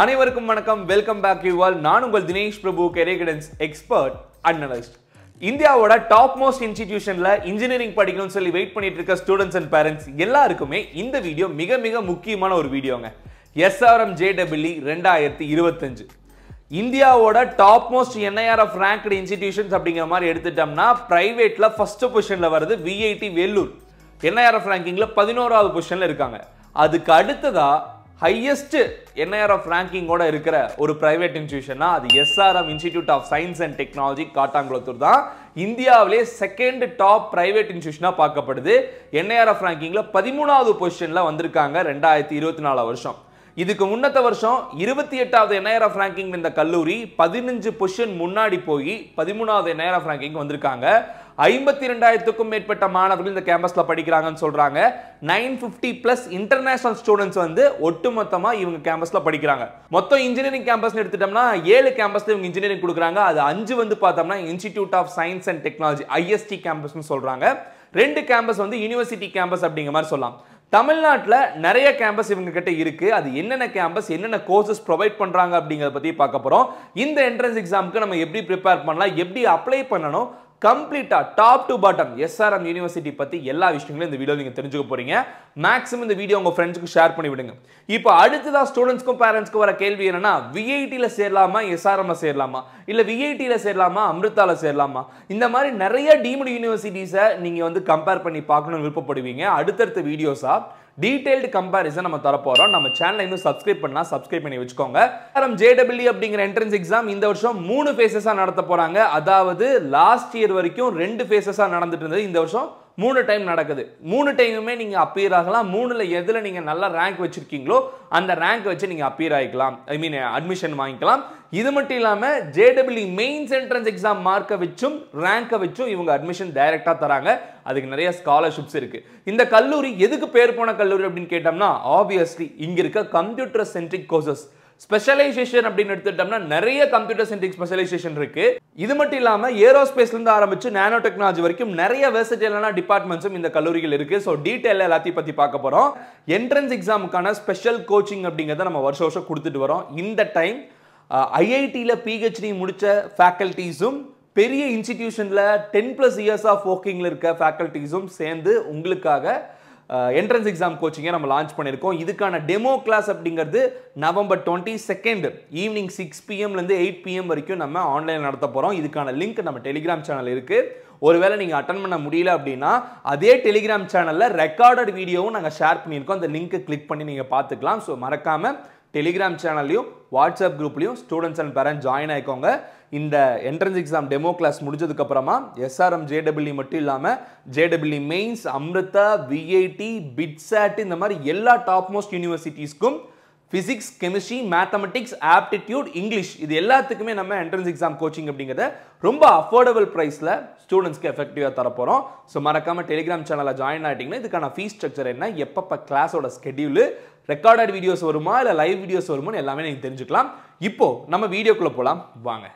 அனைவருக்கும் வணக்கம் welcome back you all நான் உங்கள் Dinesh Prabhu career guidance expert analyst இந்தியாவோட டாப் மோஸ்ட் இன்ஸ்டிடியூஷன்ல இன்ஜினியரிங் படிக்கணும்னு சொல்லி வெயிட் பண்ணிட்டு இருக்க ஸ்டூடெண்ட்ஸ் அண்ட் பேரண்ட்ஸ் எல்லாருக்குமே இந்த வீடியோ மிக மிக முக்கியமான ஒரு வீடியோங்க எஸ்ஆர்எம் ஜேடபிள்இ e ரெண்டாயிரத்தி இருபத்தஞ்சு இந்தியாவோட top most NIR of ranked institutions அப்படிங்கிற மாதிரி எடுத்துட்டோம்னா ப்ரைவேட்டில் ஃபர்ஸ்ட் பொசிஷன்ல வருது விஐடி வெள்ளூர் என்ஐஆர் ஆஃப் ரேங்கிங்ல பதினோராவது பொசிஷன்ல இருக்காங்க அதுக்கு அடுத்ததாக ஹையஸ்ட் என்ஐஆர் ஆஃப் ரேங்கிங்கோட இருக்கிற ஒரு பிரைவேட் இன்ஸ்டியூஷன்னா அது SRM institute of science and technology Kattankulathur தான் இந்தியாவிலே செகண்ட் டாப் பிரைவேட் இன்ஸ்டியூஷனாக பார்க்கப்படுது என்ஐஆர் ஆஃப் ரேங்கிங்கில் பதிமூணாவது பொசிஷனில் வந்திருக்காங்க ரெண்டாயிரத்தி இருபத்தி நாலு வருஷம் இதுக்கு முன்னத்த வருஷம் இருபத்தி எட்டாவது என்ஐஆர் ஆஃப் ரேங்கிங் இந்த கல்லூரி பதினஞ்சு பொசிஷன் முன்னாடி போய் பதிமூணாவது என்ஐஆர் ஆஃப் ரேங்கிங் வந்திருக்காங்க ஐம்பத்தி ரெண்டாயிரத்துக்கும் மேற்பட்ட மாணவர்கள் இந்த கேம்பஸில் படிக்கிறாங்கன்னு சொல்கிறாங்க nine fifty plus international students வந்து ஒட்டுமொத்தமாக இவங்க கேம்பஸில் படிக்கிறாங்க மொத்தம் இன்ஜினியரிங் கேம்பஸ்னு எடுத்துட்டோம்னா ஏழு கேம்பஸில் இவங்க இன்ஜினியரிங் கொடுக்குறாங்க அது அஞ்சு வந்து பார்த்தோம்னா institute of science and technology IST கேம்பஸ்னு சொல்கிறாங்க ரெண்டு கேம்பஸ் வந்து யூனிவர்சிட்டி கேம்பஸ் அப்படிங்கிற மாதிரி சொல்லலாம் தமிழ்நாட்டில் நிறைய கேம்பஸ் இவங்க கிட்ட இருக்கு அது என்னென்ன கேம்பஸ் என்னென்ன கோர்சஸ் ப்ரொவைட் பண்ணுறாங்க அப்படிங்கிறத பற்றி பார்க்க போறோம் இந்த என்ட்ரன்ஸ் எக்ஸாமுக்கு நம்ம எப்படி ப்ரிப்பேர் பண்ணலாம் எப்படி அப்ளை பண்ணணும் கம்ப்ளீட்டாக top to bottom SRM university பற்றி எல்லா விஷயங்களும் இந்த வீடியோ நீங்கள் தெரிஞ்சுக்க போகிறீங்க மேக்ஸிமம் இந்த வீடியோ உங்கள் ஃப்ரெண்ட்ஸ்க்கு ஷேர் பண்ணி விடுங்க இப்போ அடுத்ததாக ஸ்டூடெண்ட்ஸ்க்கும் பேரண்ட்ஸ்க்கும் வர கேள்வி என்னன்னா விஐடியில் சேரலாமா எஸ்ஆர்எம்ல சேரலாமா இல்லை விஐடியில் சேரலாமா அமிர்தாவில் சேரலாமா இந்த மாதிரி நிறைய டீம்டு யூனிவர்சிட்டிஸை நீங்கள் வந்து கம்பேர் பண்ணி பார்க்கணும்னு விருப்பப்படுவீங்க அடுத்தடுத்த வீடியோஸாக டீடைல்டு கம்பேரிசன் நம்ம தரப்போகிறோம் நம்ம சேனலை இன்னும் சப்ஸ்கிரைப் பண்ணால் சப்ஸ்கிரைப் பண்ணி வச்சுக்கோங்க அப்புறம் ஜேடபிள்யூ அப்படிங்கிற என்ட்ரன்ஸ் எக்ஸாம் இந்த வருஷம் மூணு ஃபேஸஸாக நடத்த போகிறாங்க அதாவது லாஸ்ட் இயர் வரைக்கும் ரெண்டு ஃபேஸஸாக நடந்துட்டு இருந்தது இந்த வருஷம் மூணு டைம் நடக்குது மூணு டைமுமே நீங்கள் அப்பியர் ஆகலாம் மூணில் எதில் நீங்கள் நல்லா ரேங்க் வச்சுருக்கீங்களோ அந்த ரேங்க் வச்சு நீங்கள் அப்பியர் ஆகிக்கலாம் ஐ மீன் அட்மிஷன் வாங்கிக்கலாம் இது மட்டும் இல்லாமல் ஜேடபிள்யூ மெயின்ஸ் என்ட்ரன்ஸ் எக்ஸாம் மார்க்கை வச்சும் ரேங்கை வச்சும் இவங்க அட்மிஷன் டைரெக்டாக தராங்க அதுக்கு நிறைய ஸ்காலர்ஷிப்ஸ் இருக்குது இந்த கல்லூரி எதுக்கு பேர் போன கல்லூரி அப்படின்னு கேட்டோம்னா ஆப்வியஸ்லி இங்கே இருக்க கம்ப்யூட்டர் சென்ட்ரிக் கோர்சஸ் ஸ்பெஷலைசேஷன் அப்படின்னு எடுத்துட்டோம்னா நிறைய கம்ப்யூட்டர் சென்ட்ரிக் ஸ்பெஷலைசேஷன் இருக்கு இது மட்டும் இல்லாமல் ஏரோஸ்பேஸ்லேருந்து ஆரம்பிச்சு நேனோ டெக்னாலஜி வரைக்கும் நிறைய வெர்சிட்டலான டிபார்ட்மெண்ட்ஸும் இந்த கல்லூரிகள் இருக்கு ஸோ டீட்டெயில் எல்லாத்தையும் பற்றி பார்க்க போகிறோம் என்ட்ரன்ஸ் எக்ஸாமுக்கான ஸ்பெஷல் கோச்சிங் அப்படிங்கிறத நம்ம வருஷம் வருஷம் கொடுத்துட்டு வரோம் இந்த டைம் ஐஐடியில் பிஹெச்டி முடித்த ஃபேக்கல்ட்டிஸும் பெரிய இன்ஸ்டிடியூஷனில் டென் ப்ளஸ் இயர்ஸ் ஆஃப் ஒர்க்கிங்கில் இருக்க ஃபேக்கல்ட்டிஸும் சேர்ந்து உங்களுக்காக என்ட்ரன்ஸ் எக்ஸாம் கோச்சிங்கை நம்ம லான்ச் பண்ணியிருக்கோம் இதுக்கான டெமோ கிளாஸ் அப்படிங்கிறது November twenty second evening six பிஎம்லேருந்து எயிட் பிஎம் வரைக்கும் நம்ம ஆன்லைன் நடத்த போகிறோம் இதுக்கான லிங்க் நம்ம டெலிகிராம் சேனல் இருக்குது ஒருவேளை நீங்கள் அட்டன் பண்ண முடியல அப்படின்னா அதே டெலிகிராம் சேனலில் ரெக்கார்டட் வீடியோவும் நாங்கள் ஷேர் பண்ணியிருக்கோம் அந்த லிங்க்கை கிளிக் பண்ணி நீங்கள் பார்த்துக்கலாம் ஸோ மறக்காமல் டெலிகிராம் சேனல்லையும் வாட்ஸ்அப் குரூப்லையும் ஸ்டூடெண்ட்ஸ் அண்ட் பேரண்ட் ஜாயின் ஆகிக்கோங்க இந்த என்ட்ரன்ஸ் எக்ஸாம் டெமோ கிளாஸ் முடிஞ்சதுக்கப்புறமா எஸ்ஆர்எம் ஜேடபிள்இ e மட்டும் இல்லாமல் ஜேடபிள்இ மெயின்ஸ் அம்ரிதா விஐடி பிட்சாட் இந்த மாதிரி எல்லா டாப் மோஸ்ட் யூனிவர்சிட்டிஸ்க்கும் physics chemistry mathematics aptitude English இது எல்லாத்துக்குமே நம்ம என்ட்ரன்ஸ் எக்ஸாம் கோச்சிங் அப்படிங்கிறத ரொம்ப அஃபோர்டபுள் ப்ரைஸில் ஸ்டூடெண்ட்ஸ்க்கு எஃபெக்டிவாக தரப்போகிறோம் ஸோ மறக்காமல் டெலிகிராம் சேனலில் ஜாயின் ஆகிட்டிங்கன்னா இதுக்கான ஃபீஸ் ஸ்ட்ரக்சர் என்ன எப்பப்போ கிளாஸோட ஸ்கெடியூலு ரெக்கார்டட் வீடியோஸ் வருமா இல்லை லைவ் வீடியோஸ் வருமானு எல்லாமே நீங்கள் தெரிஞ்சுக்கலாம் இப்போது நம்ம வீடியோக்குள்ளே போகலாம் வாங்க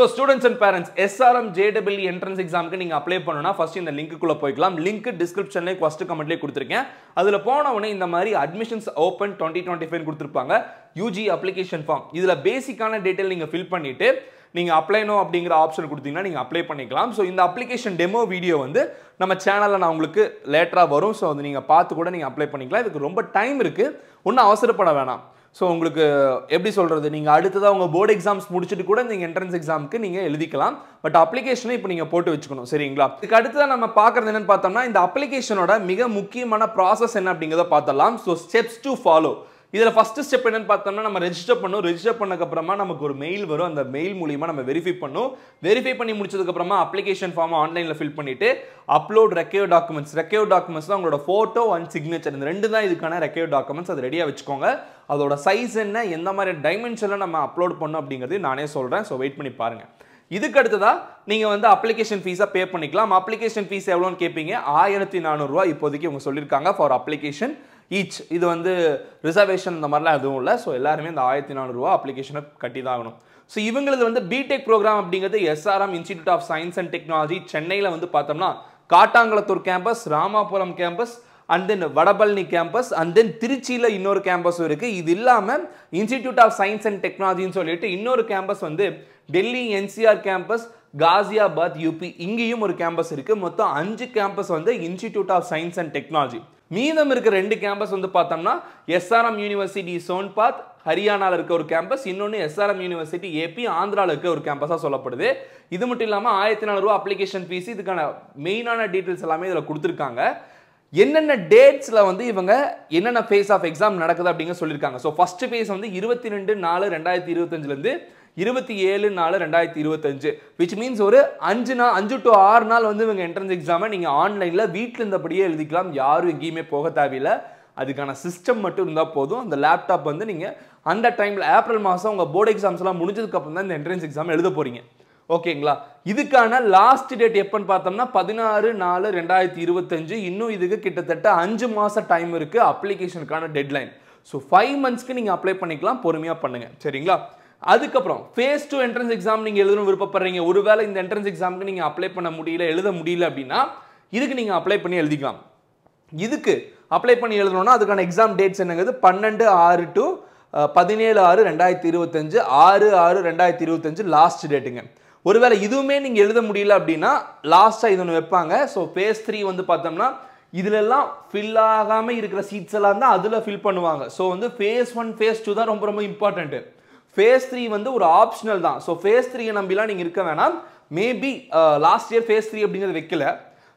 so students and parents SRM ஜேடபிள்இ என்ட்ரன்ஸ் எக்ஸாமுக்கு நீங்கள் அப்ளை பண்ணணும்னா ஃபஸ்ட் இந்த லிங்க்குள்ளே போய்க்கலாம் லிங்க் டிஸ்கிரிப்ஷன்லேயே ஃபஸ்ட்டு கமெண்ட்லேயே கொடுத்துருக்கேன் அதில் போனவொடனே இந்த மாதிரி admissions open twenty twenty five கொடுத்துருப்பாங்க யூஜி அப்ளிகேஷன் ஃபார்ம் இதில் பேசிக்கான டீட்டெயில் நீங்கள் ஃபில் பண்ணிவிட்டு நீங்கள் அப்ளைனோ அப்படிங்கிற ஆப்ஷன் கொடுத்தீங்கன்னா நீங்கள் அப்ளை பண்ணிக்கலாம் ஸோ இந்த அப்ளிகேஷன் டெமோ வீடியோ வந்து நம்ம சேனலில் நான் உங்களுக்கு லேட்டராக வரும் ஸோ அதை நீங்கள் பார்த்து கூட நீங்கள் அப்ளை பண்ணிக்கலாம் இதுக்கு ரொம்ப டைம் இருக்குது ஒன்றும் அவசரப்பட வேணாம் ஸோ உங்களுக்கு எப்படி சொல்கிறது நீங்கள் அடுத்ததாக உங்கள் போர்டு எக்ஸாம்ஸ் முடிச்சுட்டு கூட நீங்கள் என்ட்ரன்ஸ் எக்ஸாமுக்கு நீங்கள் எழுதிக்கலாம் பட் அப்ளிகேஷனை இப்போ நீங்கள் போட்டு வச்சுக்கணும் சரிங்களா இதுக்கு அடுத்ததாக நம்ம பார்க்குறது என்னென்னு பார்த்தோம்னா இந்த அப்ளிகேஷனோட மிக முக்கியமான ப்ராசஸ் என்ன அப்படிங்கிறத பார்த்தலாம் ஸோ ஸ்டெப்ஸ் டு ஃபாலோ இதில் ஃபஸ்ட்டு ஸ்டெப் என்னென்னு பார்த்தோம்னா நம்ம ரெஜிஸ்டர் பண்ணணும் ரெஜிஸ்டர் பண்ணக்கப்புறமா நமக்கு ஒரு மெயில் வரும் அந்த மெயில் மூலியமாக நம்ம வெரிஃபை பண்ணும் வெரிஃபை பண்ணி முடிச்சதுக்கப்புறமா அப்ளிகேஷன் ஃபார்ம் ஆன்லைனில் ஃபில் பண்ணிவிட்டு upload required documents required documents தான் உங்களோட ஃபோட்டோ அண்ட் சிக்னேச்சர் இந்த ரெண்டு தான் இதுக்கான ரெக்கேவ் டாக்குமெண்ட்ஸ் அது ரெடியாக வச்சுக்கோங்க அதோட சைஸ் என்ன எந்த மாதிரி டைமென்ஷனில் நம்ம அப்லோட் பண்ணோம் அப்படிங்கிறது நானே சொல்கிறேன் ஸோ வெயிட் பண்ணி பாருங்கள் இதுக்கு அடுத்ததாக நீங்கள் வந்து அப்ளிகேஷன் ஃபீஸாக பே பண்ணிக்கலாம் அப்ளிகேஷன் ஃபீஸ் எவ்வளோன்னு கேட்பீங்க ஆயிரத்தி நானூறுரூவா இப்போதைக்கு இவங்க சொல்லியிருக்காங்க ஃபார் அப்ளிகேஷன் ஈச் இது வந்து ரிசர்வேஷன் இந்த மாதிரிலாம் எதுவும் இல்லை ஸோ எல்லாருமே இந்த ஆயிரத்தி நானூறுரூவா அப்ளிகேஷனை கட்டி தான் ஆகணும் ஸோ இவங்களது வந்து பிடெக் ப்ரோக்ராம் அப்படிங்கிறது SRM institute of science and technology சென்னையில் வந்து பார்த்தோம்னா Kattankulathur campus Ramapuram campus and then Vadapalani campus and then திருச்சியில் இன்னொரு கேம்பஸும் இருக்குது இது இல்லாமல் இன்ஸ்டிடியூட் ஆஃப் சயின்ஸ் அண்ட் டெக்னாலஜின்னு சொல்லிட்டு இன்னொரு கேம்பஸ் வந்து Delhi NCR campus Ghaziabad UP இங்கேயும் ஒரு கேம்பஸ் இருக்குது மொத்தம் அஞ்சு கேம்பஸ் வந்து institute of science and technology மீதம் இருக்கிற ரெண்டு கேம்பஸ் வந்து பார்த்தோம்னா எஸ்ஆர்எம் யூனிவர்சிட்டி சோன்பாத் ஹரியானாவில் இருக்க ஒரு கேம்பஸ் இன்னொன்று எஸ்ஆர்எம் யூனிவர்சிட்டி ஏபி ஆந்திராவில் இருக்க ஒரு கேம்பஸாக சொல்லப்படுது இது மட்டும் இல்லாமல் ஆயிரத்தி நானூறுரூவா அப்ளிகேஷன் ஃபீஸ் இதுக்கான மெயினான டீட்டெயில்ஸ் எல்லாமே இதில் கொடுத்துருக்காங்க என்னென்ன டேட்ஸில் வந்து இவங்க என்னென்ன ஃபேஸ் ஆஃப் எக்ஸாம் நடக்குது அப்படிங்க சொல்லியிருக்காங்க ஸோ ஃபஸ்ட்டு ஃபேஸ் வந்து இருபத்தி ரெண்டு நாலு ரெண்டாயிரத்தி இருபத்தஞ்சிலேருந்து இருபத்தி ஏழு நாலு ரெண்டாயிரத்தி இருபத்தஞ்சு விச் மீன்ஸ் ஒரு அஞ்சு நாள் அஞ்சு டு ஆறு நாள் வந்து இவங்க என்ட்ரன்ஸ் எக்ஸாமை நீங்கள் ஆன்லைனில் வீட்டில் இருந்தபடியே எழுதிக்கலாம் யாரும் எங்கேயுமே போக தேவையில்லை அதுக்கான சிஸ்டம் மட்டும் இருந்தால் போதும் அந்த லேப்டாப் வந்து நீங்கள் அந்த டைமில் ஏப்ரல் மாதம் உங்கள் போர்டு எக்ஸாம்ஸ்லாம் முடிஞ்சதுக்கப்புறம் தான் இந்த என்ட்ரன்ஸ் எக்ஸாம் எழுத போகிறீங்க ஓகேங்களா இதுக்கான லாஸ்ட் டேட் எப்போன்னு பார்த்தோம்னா பதினாறு நாலு ரெண்டாயிரத்தி இருபத்தஞ்சு இன்னும் இதுக்கு கிட்டத்தட்ட அஞ்சு மாதம் டைம் இருக்குது அப்ளிகேஷனுக்கான டெட்லைன் ஸோ ஃபைவ் மந்த்ஸ்க்கு நீங்கள் அப்ளை பண்ணிக்கலாம் பொறுமையாக பண்ணுங்கள் சரிங்களா அதுக்கப்புறம் ஃபேஸ் டூ என்ட்ரன்ஸ் எக்ஸாம் நீங்கள் எழுதணும் விருப்பப்படுறீங்க ஒருவேளை இந்த என்ட்ரன்ஸ் எக்ஸாமுக்கு நீங்கள் அப்ளை பண்ண முடியல எழுத முடியல அப்படின்னா இதுக்கு நீங்கள் அப்ளை பண்ணி எழுதிக்கலாம் இதுக்கு அப்ளை பண்ணி எழுதணும்னா அதுக்கான எக்ஸாம் டேட்ஸ் என்னங்கிறது பன்னெண்டு ஆறு டு பதினேழு ஆறு ரெண்டாயிரத்தி இருபத்தஞ்சு ஆறு ஆறு ரெண்டாயிரத்தி இருபத்தஞ்சு லாஸ்ட் டேட்டுங்க ஒருவேளை இதுவுமே நீங்கள் எழுத முடியல அப்படின்னா லாஸ்ட்டாக இது ஒன்று வைப்பாங்க ஸோ ஃபேஸ் த்ரீ வந்து பார்த்தோம்னா இதுலலாம் ஃபில் ஆகாமல் இருக்கிற சீட்ஸ் எல்லாம் தான் அதில் ஃபில் பண்ணுவாங்க ஸோ வந்து ஃபேஸ் ஒன் ஃபேஸ் டூ தான் ரொம்ப ரொம்ப இம்பார்ட்டண்ட்டு ஃபேஸ் த்ரீ வந்து ஒரு ஆப்ஷனல் தான் ஸோ ஃபேஸ் த்ரீயை நம்பிலாம் நீங்கள் இருக்க வேணாம் maybe last year phase three அப்படிங்கிறது வைக்கல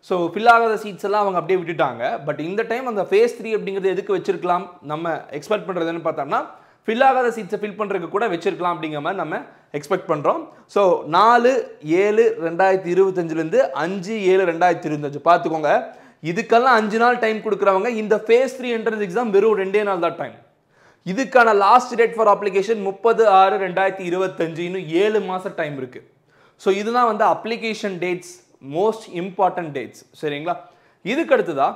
ஸோ ஃபில் ஆகாத சீட்ஸ் எல்லாம் அவங்க அப்படியே விட்டுட்டாங்க பட் இந்த டைம் அந்த ஃபேஸ் த்ரீ அப்படிங்கிறது எதுக்கு வச்சிருக்கலாம் நம்ம எக்ஸ்பெக்ட் பண்ணுறதுன்னு பார்த்தோம்னா ஃபில் ஆகாத சீட்ஸை ஃபில் பண்ணுறதுக்கு கூட வச்சிருக்கலாம் அப்படிங்கிற மாதிரி நம்ம எக்ஸ்பெக்ட் பண்ணுறோம் ஸோ நாலு ஏழு ரெண்டாயிரத்தி இருபத்தஞ்சிலேருந்து அஞ்சு ஏழு ரெண்டாயிரத்தி இருபத்தஞ்சு பார்த்துக்கோங்க இதுக்கெல்லாம் அஞ்சு நாள் டைம் கொடுக்குறவங்க இந்த ஃபேஸ் த்ரீ என்ட்ரன்ஸ் எக்ஸாம் வெறும் ரெண்டே நாள் தான் டைம் இதுக்கான லாஸ்ட் டேட் ஃபார் அப்ளிகேஷன் முப்பது ஆறு ரெண்டாயிரத்தி இருபத்தஞ்சு இன்னும் ஏழு மாதம் டைம் இருக்குது ஸோ இதுதான் வந்து application dates most important dates சரிங்களா இதுக்கு அடுத்ததாக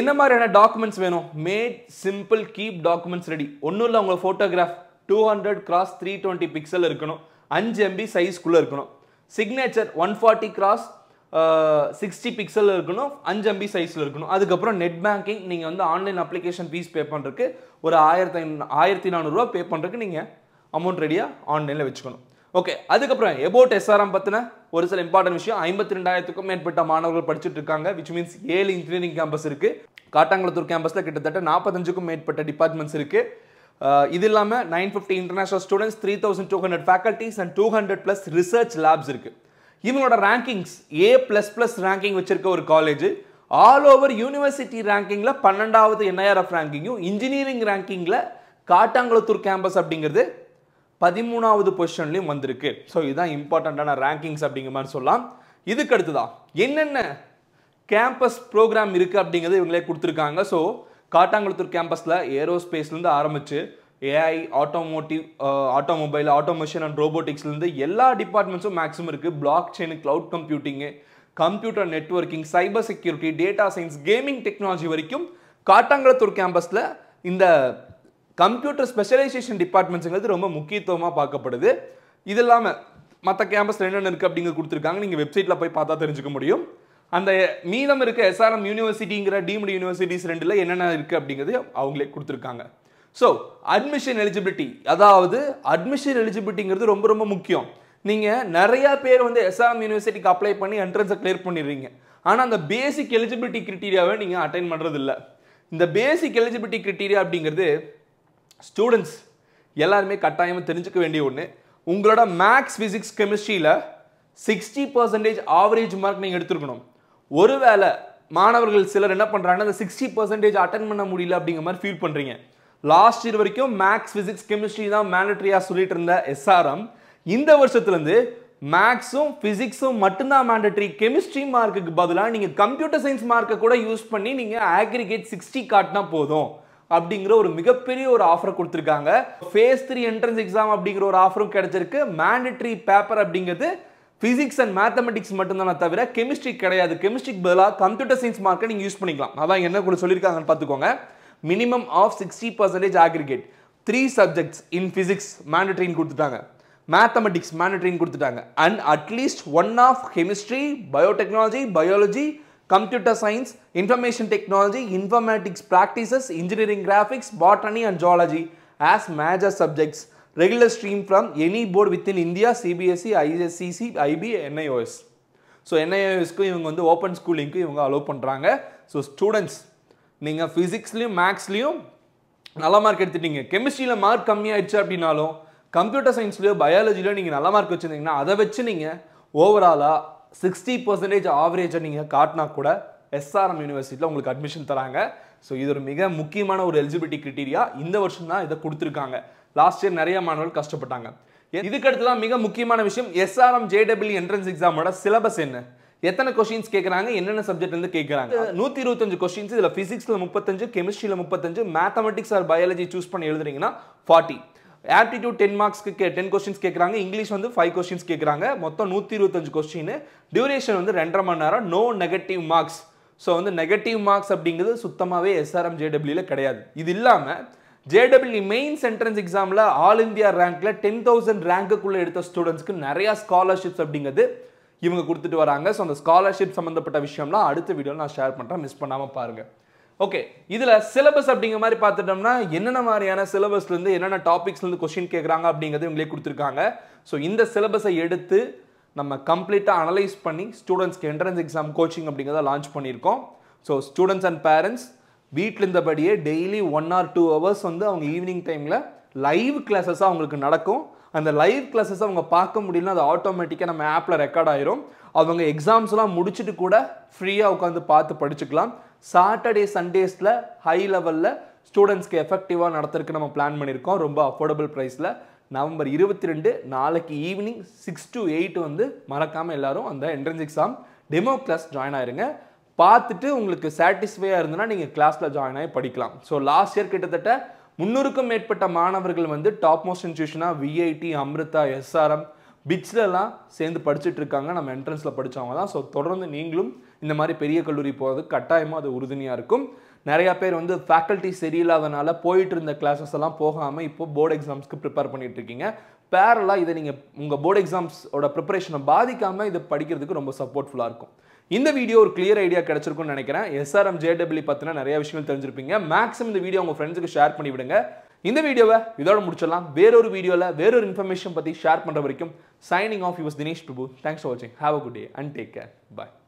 என்ன மாதிரியான டாக்குமெண்ட்ஸ் வேணும் made simple keep documents ready ஒன்றும் இல்லை உங்களை photograph two hundred cross three twenty pixel இருக்கணும் அஞ்சு எம்பி சைஸ்க்குள்ளே இருக்கணும் signature one forty cross sixty pixel இருக்கணும் அஞ்சு எம்பி சைஸில் இருக்கணும் அதுக்கப்புறம் நெட் பேங்கிங் நீங்கள் வந்து ஆன்லைன் அப்ளிகேஷன் ஃபீஸ் பே பண்ணுறதுக்கு ஒரு ஆயிரத்தி ஆயிரத்தி நானூறுரூவா பே பண்ணுறதுக்கு நீங்கள் அமௌண்ட் ரெடியாக ஆன்லைனில் வச்சுக்கணும் ஓகே அதுக்கப்புறம் எபோட் எஸ்ஆர்எம் பற்றின ஒரு சில இம்பார்ட்டன்ட் விஷயம் ஐம்பத்தி ரெண்டாயிரத்துக்கும் மேற்பட்ட மாணவர்கள் படிச்சுட்டு இருக்காங்க விச் மீன்ஸ் ஏழு இன்ஜினியரிங் கேம்பஸ் இருக்குது காட்டாங்குளத்தூர் கேம்பஸில் கிட்டத்தட்ட நாற்பத்தஞ்சுக்கும் மேற்பட்ட டிபார்ட்மெண்ட்ஸ் இருக்குது இது இல்லாமல் nine fifty international students three thousand two hundred faculties and two hundred plus research labs இருக்குது இவனோட rankings A plus plus ranking வச்சுருக்க ஒரு காலேஜ் ஆல் ஓவர் யூனிவர்சிட்டி ரேங்கிங்கில் பன்னெண்டாவது என்ஐஆர்எஃப் ரேங்கிங்கும் இன்ஜினியரிங் ரேங்கிங்கில் காட்டாங்குளத்தூர் கேம்பஸ் அப்படிங்கிறது பதிமூணாவது பொசிஷன்லையும் வந்திருக்கு ஸோ இதுதான் இம்பார்ட்டண்ட்டான ரேங்கிங்ஸ் அப்படிங்கிற மாதிரி சொல்லலாம் இதுக்கு அடுத்துதான் என்னென்ன கேம்பஸ் ப்ரோக்ராம் இருக்குது அப்படிங்கிறது இவங்களே கொடுத்துருக்காங்க ஸோ காட்டாங்குளத்தூர் கேம்பஸில் ஏரோஸ்பேஸ்லேருந்து ஆரம்பித்து AI automotive automobile automation and ரோபோட்டிக்ஸ்லேருந்து எல்லா டிபார்ட்மெண்ட்ஸும் மேக்ஸிமம் இருக்குது blockchain cloud computing computer networking cyber security data science gaming technology வரைக்கும் காட்டாங்குளத்தூர் கேம்பஸில் இந்த கம்ப்யூட்டர் ஸ்பெஷலைசேஷன் டிபார்ட்மெண்ட்ஸுங்கிறது ரொம்ப முக்கியத்துவமாக பார்க்கப்படுது இது இல்லாமல் மற்ற கேம்பஸில் என்னென்ன இருக்குது அப்படிங்கிறது கொடுத்துருக்காங்க நீங்கள் வெப்சைட்டில் போய் பார்த்தா தெரிஞ்சுக்க முடியும் அந்த மீதம் இருக்க எஸ்ஆர்எம் யூனிவர்சிட்டிங்கிற டீம்டு யூனிவர்சிட்டிஸ் ரெண்டில் என்னென்ன இருக்குது அப்படிங்கிறது அவங்களே கொடுத்துருக்காங்க ஸோ அட்மிஷன் எலிஜிபிலிட்டி அதாவது அட்மிஷன் எலிஜிபிலிட்டிங்கிறது ரொம்ப ரொம்ப முக்கியம் நீங்கள் நிறையா பேர் வந்து எஸ்ஆம் யூனிவர்சிட்டிக்கு அப்ளை பண்ணி என்ட்ரன்ஸை கிளியர் பண்ணிடுறீங்க ஆனால் அந்த பேசிக் எலிஜிபிலிட்டி கிரிட்டீரியாவை நீங்கள் அட்டைன் பண்ணுறதில்ல இந்த பேசிக் எலிஜிபிலிட்டி கிரிட்டீரியா அப்படிங்கிறது ஸ்டூடெண்ட்ஸ் எல்லாருமே கட்டாயமாக தெரிஞ்சுக்க வேண்டிய ஒன்று உங்களோட மேக்ஸ் ஃபிசிக்ஸ் கெமிஸ்ட்ரியில் சிக்ஸ்டி பர்சன்டேஜ் ஆவரேஜ் மார்க் நீங்கள் எடுத்துருக்கணும் ஒருவேளை மாணவர்கள் சிலர் என்ன பண்ணுறாங்கன்னா அந்த சிக்ஸ்டி பர்சன்டேஜ் அட்டன் பண்ண முடியல அப்படிங்கிற மாதிரி ஃபீல் பண்ணுறீங்க லாஸ்ட் இயர் வரைக்கும் மேக்ஸ் ஃபிசிக்ஸ் கெமிஸ்ட்ரி தான் மேண்டட்ரியாக சொல்லிட்டு இருந்த எஸ்ஆர்எம் இந்த வருஷத்துலேருந்து மேக்ஸும் ஃபிசிக்ஸும் மட்டும்தான் மேண்டட்ரி கெமிஸ்ட்ரி மார்க்குக்கு பதிலாக நீங்கள் கம்ப்யூட்டர் சயின்ஸ் மார்க்கை கூட யூஸ் பண்ணி நீங்கள் ஆக்ரிகேட் சிக்ஸ்டி காட்டினா போதும் அப்படிங்கிற ஒரு மிகப்பெரிய ஒரு ஆஃபர் கொடுத்துருக்காங்க ஃபேஸ் த்ரீ என்ட்ரன்ஸ் எக்ஸாம் அப்படிங்கிற ஒரு ஆஃபரும் கிடைச்சிருக்கு மேண்டட்ரி பேப்பர் அப்படிங்கிறது ஃபிசிக்ஸ் அண்ட் மேத்தமெட்டிக்ஸ் மட்டும்தானே தவிர கெமிஸ்ட்ரி கிடையாது கெமிஸ்ட்ரிக்கு பதிலாக கம்ப்யூட்டர் சயின்ஸ் மார்க்கை நீங்கள் யூஸ் பண்ணிக்கலாம் அதான் என்ன கூட சொல்லியிருக்காங்கன்னு பார்த்துக்கோங்க minimum of sixty percentage aggregate three subjects in physics மேண்டட்ரின்னு கொடுத்துட்டாங்க மேத்தமெட்டிக்ஸ் மேண்டட்ரின்னு கொடுத்துட்டாங்க and at least one of chemistry biotechnology biology computer science information technology informatics practices engineering graphics botany and zoology as major subjects regular stream from any board in India CBSE ISCC IB NIOS so என்ஐஓஎஸ்க்கும் இவங்க வந்து open ஸ்கூலிங்க்கும் இவங்க allow பண்ணுறாங்க so students நீங்கள் ஃபிசிக்ஸ்லேயும் மேக்ஸ்லேயும் நல்ல mark எடுத்துட்டீங்க கெமிஸ்ட்ரியில் mark கம்மியாயிடுச்சு அப்படின்னாலும் கம்ப்யூட்டர் சயின்ஸ்லையோ பயாலஜிலையோ நீங்கள் நல்ல மார்க் வச்சுருந்தீங்கன்னா அதை வச்சு நீங்கள் ஓவராலாக சிக்ஸ்டி பர்சன்டேஜ் ஆவரேஜை நீங்கள் காட்டினா கூட எஸ்ஆர்எம் யூனிவர்சிட்டியில் உங்களுக்கு அட்மிஷன் தராங்க ஸோ இது ஒரு மிக முக்கியமான ஒரு எலிஜிபிலிட்டி கிரிட்டீரியா இந்த வருஷம் தான் இதை கொடுத்துருக்காங்க லாஸ்ட் இயர் நிறைய மாணவர்கள் கஷ்டப்பட்டாங்க இதுக்கடுத்து தான் மிக முக்கியமான விஷயம் எஸ்ஆர்எம் ஜேடபிள்யூ என்ட்ரன்ஸ் எக்ஸாமோட சிலபஸ் என்ன எத்தனை கொஸ்டின்ஸ் கேட்குறாங்க என்னென்ன சப்ஜெக்ட்லேருந்து கேட்குறாங்க நூற்றி இருபத்தஞ்சு கொஸ்டின்ஸ் இதில் ஃபிசிக்ஸில் முப்பத்தஞ்சு கெமிஸ்ட்ரியில் முப்பத்தஞ்சு மேத்தமெட்டிக்ஸ் ஆர் பயாலஜி சூஸ் பண்ணி எழுதுறீங்கன்னா ஃபார்ட்டி ஆப்டிடியூட் டென் மார்க்ஸ்க்கு கே டென் கொஸ்டின்ஸ் கேட்குறாங்க இங்கிலீஷ் வந்து ஃபைவ் கொஸ்டின்ஸ் கேட்குறாங்க மொத்தம் நூற்றி இருபத்தஞ்சு கொஸ்டின் டியூரேஷன் வந்து ரெண்டரை மணி நேரம் நோ நெகட்டிவ் மார்க்ஸ் ஸோ வந்து நெகட்டிவ் மார்க்ஸ் அப்படிங்கிறது சுத்தமாகவே எஸ்ஆர்எம் ஜேடபிள்யூவில் கிடையாது இது இல்லாமல் ஜேடபிள்யூ மெயின்ஸ் என்ட்ரன்ஸ் எக்ஸாமில் ஆல் இந்தியா ரேங்க்ல டென் தௌசண்ட் ரேங்க்குள்ளே எடுத்த ஸ்டூடெண்ட்ஸ்க்கு நிறையா ஸ்காலர்ஷிப்ஸ் அப்படிங்கிறது இவங்க கொடுத்துட்டு வராங்க ஸோ அந்த ஸ்காலர்ஷிப் சம்மந்தப்பட்ட விஷயம்லாம் அடுத்த வீடியோவில் நான் ஷேர் பண்ணுறேன் மிஸ் பண்ணாமல் பாருங்கள் ஓகே இதில் சிலபஸ் அப்படிங்கிற மாதிரி பார்த்துட்டோம்னா என்னென்ன மாதிரியான சிலபஸ்லேருந்து என்னென்ன டாபிக்ஸ்லேருந்து கொஷின் கேட்குறாங்க அப்படிங்கிறது இவங்களே கொடுத்துருக்காங்க ஸோ இந்த சிலபஸை எடுத்து நம்ம கம்ப்ளீட்டாக அனலைஸ் பண்ணி ஸ்டூடெண்ட்ஸ்க்கு என்ட்ரன்ஸ் எக்ஸாம் கோச்சிங் அப்படிங்கிறத லான்ச் பண்ணியிருக்கோம் ஸோ ஸ்டூடெண்ட்ஸ் அண்ட் பேரண்ட்ஸ் வீட்டில் இருந்தபடியே daily one R two hours வந்து அவங்க ஈவினிங் டைமில் லைவ் கிளாஸஸாக அவங்களுக்கு நடக்கும் அந்த லைவ் கிளாஸஸ் அவங்க பார்க்க முடியலன்னா அது ஆட்டோமேட்டிக்காக நம்ம ஆப்பில் ரெக்கார்ட் ஆயிரும் அவங்க எக்ஸாம்ஸ்லாம் முடிச்சுட்டு கூட ஃப்ரீயாக உட்காந்து பார்த்து படிச்சுக்கலாம் சாட்டர்டே சண்டேஸில் ஹை லெவலில் ஸ்டூடெண்ட்ஸ்க்கு எஃபெக்டிவாக நடத்துறதுக்கு நம்ம பிளான் பண்ணியிருக்கோம் ரொம்ப அஃபோர்டபுள் ப்ரைஸில் நவம்பர் இருபத்தி ரெண்டு நாளைக்கு ஈவினிங் சிக்ஸ் டு எயிட் வந்து மறக்காமல் எல்லாரும் அந்த entrance exam demo class join ஆயிருங்க பார்த்துட்டு உங்களுக்கு சாட்டிஸ்ஃபையாக இருந்ததுன்னா நீங்கள் கிளாஸில் ஜாயின் ஆகி படிக்கலாம் ஸோ லாஸ்ட் இயர் கிட்டத்தட்ட முந்நூறுக்கும் மேற்பட்ட மாணவர்கள் வந்து டாப் மோஸ்ட் இன்ஸ்டியூஷனாக விஐடி அம்ரிதா எஸ்ஆர்எம் பிட்ஸ்லலாம் சேர்ந்து படிச்சுட்டு இருக்காங்க நம்ம என்ட்ரன்ஸில் படித்தவங்க தான் ஸோ தொடர்ந்து நீங்களும் இந்த மாதிரி பெரிய கல்லூரி போகிறது கட்டாயமாக அது உறுதுணையாக இருக்கும் நிறையா பேர் வந்து ஃபேக்கல்ட்டி சரியில்லாதனால போயிட்டு இருந்த கிளாஸஸ் எல்லாம் போகாமல் இப்போ போர்டு எக்ஸாம்ஸ்க்கு ப்ரிப்பேர் பண்ணிட்டு இருக்கீங்க பேரலாக இதை நீங்கள் உங்கள் போர்டு எக்ஸாம்ஸோட ப்ரிப்பரேஷனை பாதிக்காமல் இதை படிக்கிறதுக்கு ரொம்ப சப்போர்ட்ஃபுல்லாக இருக்கும் இந்த வீடியோ ஒரு கிளியர் ஐடியா கிடச்சிருக்கும்னு நினைக்கிறேன் எஸ்ஆர்எம் ஜேடபிள்யூ பற்றின நிறைய விஷயங்கள் தெரிஞ்சிருப்பீங்க மேக்ஸிமம் இந்த வீடியோ உங்கள் ஃப்ரெண்ட்ஸுக்கு ஷேர் பண்ணி விடுங்க இந்த வீடியோவை இதோட முடிச்சிடலாம் வேறொரு வீடியோவில் வேறொரு இன்ஃபர்மேஷன் பற்றி ஷேர் பண்ணுற வரைக்கும் signing off yours Dinesh Prabhu thanks for வாட்சிங் have a good day and take care bye